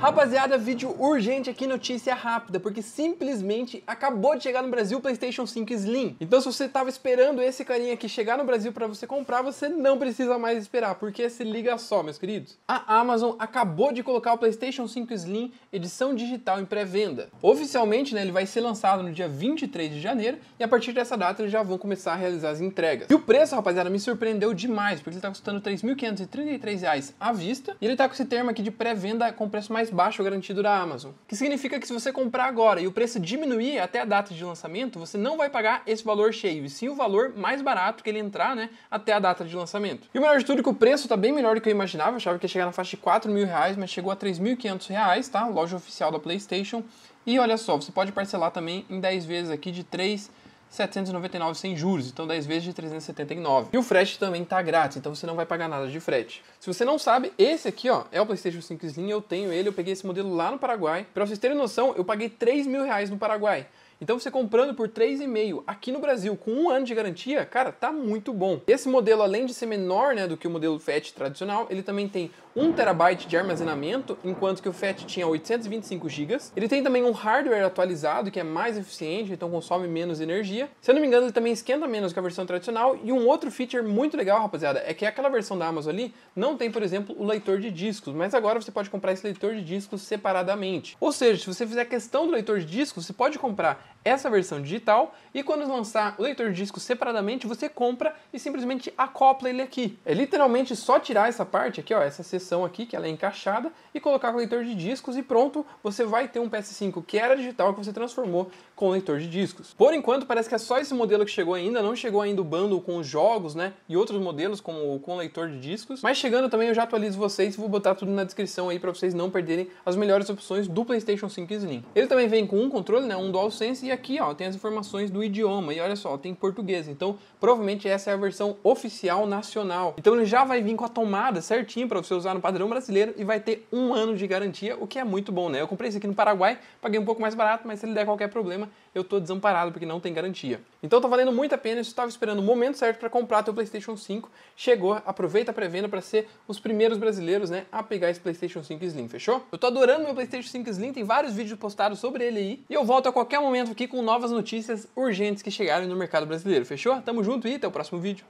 Rapaziada, vídeo urgente aqui, notícia rápida, porque simplesmente acabou de chegar no Brasil o PlayStation 5 Slim. Então, se você estava esperando esse carinha aqui chegar no Brasil para você comprar, você não precisa mais esperar, porque se liga só, meus queridos. A Amazon acabou de colocar o PlayStation 5 Slim edição digital em pré-venda. Oficialmente, né, ele vai ser lançado no dia 23 de janeiro e a partir dessa data eles já vão começar a realizar as entregas. E o preço, rapaziada, me surpreendeu demais, porque ele está custando R$ 3.533 à vista e ele está com esse termo aqui de pré-venda com preço mais mais baixo garantido da Amazon. Que significa que se você comprar agora e o preço diminuir até a data de lançamento, você não vai pagar esse valor cheio, e sim o valor mais barato que ele entrar, né, até a data de lançamento. E o melhor de tudo é que o preço tá bem melhor do que eu imaginava, eu achava que ia chegar na faixa de 4 mil reais, mas chegou a 3.500 reais, tá? Loja oficial da PlayStation. E olha só, você pode parcelar também em 10 vezes aqui de 3 799 sem juros, então 10 vezes de 379. E o frete também tá grátis, então você não vai pagar nada de frete. Se você não sabe, esse aqui ó, é o PlayStation 5 Slim, eu tenho ele, eu peguei esse modelo lá no Paraguai. Para vocês terem noção, eu paguei 3 mil reais no Paraguai. Então você comprando por 3,5 aqui no Brasil com um ano de garantia, cara, tá muito bom. Esse modelo, além de ser menor né, do que o modelo FAT tradicional, ele também tem 1 terabyte de armazenamento, enquanto que o FAT tinha 825 GB. Ele tem também um hardware atualizado que é mais eficiente, então consome menos energia. Se eu não me engano, ele também esquenta menos que a versão tradicional. E um outro feature muito legal, rapaziada, é que aquela versão da Amazon ali não tem, por exemplo, o leitor de discos, mas agora você pode comprar esse leitor de discos separadamente. Ou seja, se você fizer questão do leitor de discos, você pode comprar essa versão digital e quando lançar o leitor de disco separadamente, você compra e simplesmente acopla ele aqui. É literalmente só tirar essa parte aqui, ó, essa seção aqui que ela é encaixada e colocar com o leitor de discos e pronto, você vai ter um PS5 que era digital que você transformou com o leitor de discos. Por enquanto, parece que é só esse modelo que chegou ainda, não chegou ainda o bundle com os jogos, né, e outros modelos como com leitor de discos. Mas chegando também eu já atualizo vocês e vou botar tudo na descrição aí para vocês não perderem as melhores opções do PlayStation 5 Slim. Ele também vem com um controle, né, um DualSense aqui ó, tem as informações do idioma. E olha só, tem português. Então, provavelmente essa é a versão oficial nacional. Então ele já vai vir com a tomada certinho para você usar no padrão brasileiro e vai ter um ano de garantia, o que é muito bom, né? Eu comprei esse aqui no Paraguai, paguei um pouco mais barato, mas se ele der qualquer problema, eu tô desamparado porque não tem garantia. Então tá valendo muito a pena, eu estava esperando o momento certo para comprar teu PlayStation 5. Chegou, aproveita a pré-venda para ser os primeiros brasileiros, né, a pegar esse PlayStation 5 Slim, fechou? Eu tô adorando meu PlayStation 5 Slim, tem vários vídeos postados sobre ele aí, e eu volto a qualquer momento aqui com novas notícias urgentes que chegaram no mercado brasileiro. Fechou? Tamo junto e até o próximo vídeo.